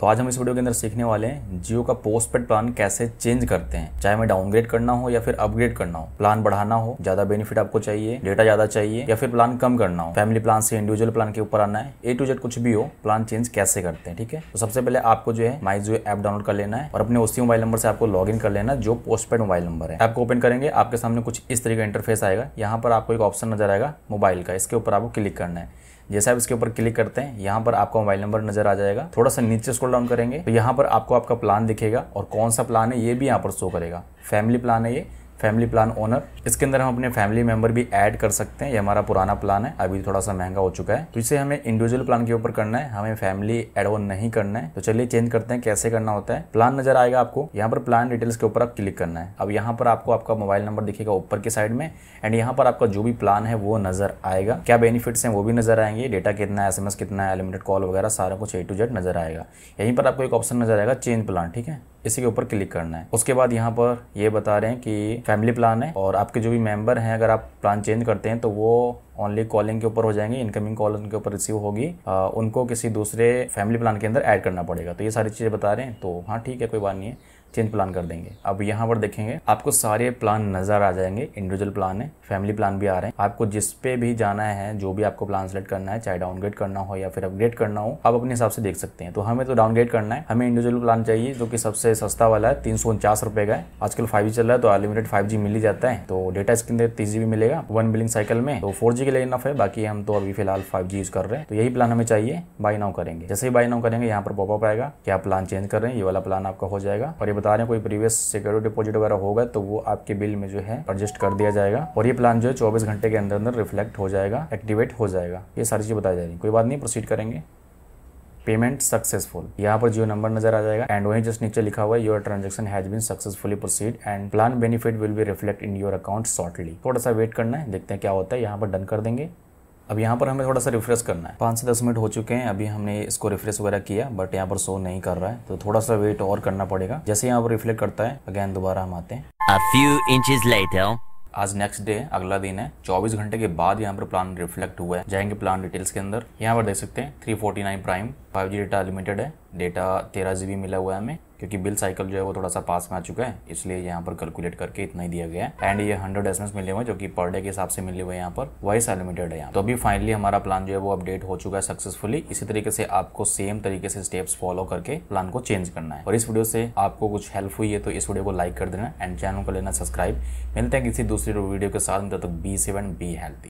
तो आज हम इस वीडियो के अंदर सीखने वाले हैं जियो का पोस्ट पेड प्लान कैसे चेंज करते हैं चाहे मैं डाउनग्रेड करना हो या फिर अपग्रेड करना हो प्लान बढ़ाना हो ज्यादा बेनिफिट आपको चाहिए डेटा ज्यादा चाहिए या फिर प्लान कम करना हो फैमिली प्लान से इंडिविजुअल प्लान के ऊपर आना है ए टू जेड कुछ भी हो प्लान चेंज कैसे करते हैं ठीक है तो सबसे पहले आपको जो है माई जियो ऐप डाउनलोड कर लेना है और अपने उसी मोबाइल नंबर से आपको लॉग कर लेना जो पोस्ट पेड मोबाइल नंबर है आपको ओपन करेंगे आपके सामने कुछ इस तरीके का इंटरफेस आएगा यहाँ पर आपको एक ऑप्शन नजर आएगा मोबाइल का इसके ऊपर आपको क्लिक करना है जैसे आप इसके ऊपर क्लिक करते हैं यहाँ पर आपका मोबाइल नंबर नजर आ जाएगा थोड़ा सा नीचे स्क्रॉल डाउन करेंगे तो यहाँ पर आपको आपका प्लान दिखेगा और कौन सा प्लान है ये भी यहाँ पर शो करेगा फैमिली प्लान है ये फैमिली प्लान ओनर इसके अंदर हम अपने फैमिली मेंबर भी ऐड कर सकते हैं ये हमारा पुराना प्लान है अभी थोड़ा सा महंगा हो चुका है तो इसे हमें इंडिविजुअल प्लान के ऊपर करना है हमें फैमिली एड ऑन नहीं करना है तो चलिए चेंज करते हैं कैसे करना होता है प्लान नजर आएगा आपको यहाँ पर प्लान डिटेल्स के ऊपर आप क्लिक करना है अब यहाँ पर आपको आपका मोबाइल नंबर दिखेगा ऊपर की साइड में एंड यहाँ पर आपका जो भी प्लान है वो नजर आएगा क्या बेनिफिट्स हैं वो भी नजर आएंगे डेटा कितना है एस कितना है लिमिटेड कॉल वगैरह सारा कुछ ए टू जेड नजर आएगा यहीं पर आपको एक ऑप्शन नजर आएगा चेंज प्लान ठीक है इसी के ऊपर क्लिक करना है उसके बाद यहाँ पर ये बता रहे हैं कि फैमिली प्लान है और आपके जो भी मेंबर हैं अगर आप प्लान चेंज करते हैं तो वो ओनली कॉलिंग के ऊपर हो जाएंगे इनकमिंग कॉल उनके ऊपर रिसीव होगी आ, उनको किसी दूसरे फैमिली प्लान के अंदर ऐड करना पड़ेगा तो ये सारी चीज़ें बता रहे हैं तो हाँ ठीक है कोई बात नहीं है चेंज प्लान कर देंगे अब यहाँ पर देखेंगे आपको सारे प्लान नजर आ जाएंगे इंडिविजुअल प्लान है फैमिली प्लान भी आ रहे हैं आपको जिस पे भी जाना है जो भी आपको प्लान सेलेक्ट करना है चाहे डाउनग्रेड करना हो या फिर अपग्रेड करना हो आप अपने हिसाब से देख सकते हैं तो हमें तो डाउनग्रेड करना है हमें इंडिविजुअल प्लान चाहिए जो की सबसे सस्ता वाला है तीन सौ उनचास रुपए का है आजकल फाइव चल रहा है तो अनलिमिटेड फाइव जी मिल ही जाता है तो डेटा इसके अंदर तीस जीबी मिलेगा वन बिलिंग साइकिल में तो फोर जी के लिए इनफ है बाकी हम तो अभी फिलहाल फाइव जी यूज कर रहे हैं तो यही प्लान हमें चाहिए बाय नाउ करेंगे जैसे ही बाई नाउ करेंगे यहाँ पर पॉपअप आएगा क्या प्लान चेंज कर रहे हैं ये वाला प्लान आपका हो जाएगा और ये बता रहे हैं कोई प्रीवियस सिक्योरिटी डिपॉजिट वगैरह होगा तो वो आपके बिल में जो है एडजस्ट कर दिया जाएगा और ये प्लान जो है चौबीस घंटे के अंदर अंदर रिफ्लेक्ट हो जाएगा एक्टिवेट हो जाएगा ये सारी चीज़ बताई जा रही है कोई बात नहीं प्रोसीड करेंगे पेमेंट सक्सेसफुल यहाँ पर जियो नंबर नजर आ जाएगा एंड वहीं जस्ट नीचे लिखा हुआ है your transaction has been successfully proceed and plan benefit will be reflect in your account shortly थोड़ा सा वेट करना है देखते हैं क्या होता है यहाँ पर डन कर देंगे अब यहाँ पर हमें थोड़ा सा रिफ्रेश करना है पाँच से दस मिनट हो चुके हैं अभी हमने इसको रिफ्रेश वगैरह किया बट यहाँ पर शो नहीं कर रहा है तो थोड़ा सा वेट और करना पड़ेगा जैसे यहाँ पर रिफ्लेक्ट करता है अगेन दोबारा हम आते हैं आज नेक्स्ट डे अगला दिन है 24 घंटे के बाद यहाँ पर प्लान रिफ्लेक्ट हुआ है जाएंगे प्लान डिटेल्स के अंदर यहाँ पर देख सकते हैं 349 प्राइम 5G डेटा लिमिटेड है डेटा तेरह जी मिला हुआ है हमें क्योंकि बिल साइकिल जो है वो थोड़ा सा पास में आ चुका है इसलिए यहाँ पर कैलकुलेट करके इतना ही दिया गया है एंड ये हंड्रेड एस मिले हुए जो कि पर डे के हिसाब से मिले हुए यहाँ पर वाइस अनलिमिटेड है यहाँ तो अभी फाइनली हमारा प्लान जो है वो अपडेट हो चुका है सक्सेसफुली इसी तरीके से आपको सेम तरीके से स्टेप्स फॉलो करके प्लान को चेंज करना है और इस वीडियो से आपको कुछ हेल्प हुई है तो इस वीडियो को लाइक कर देना एंड चैनल को लेना सब्सक्राइब मिलते हैं किसी दूसरी वीडियो के साथ तक बी सेवन बी हेल्थी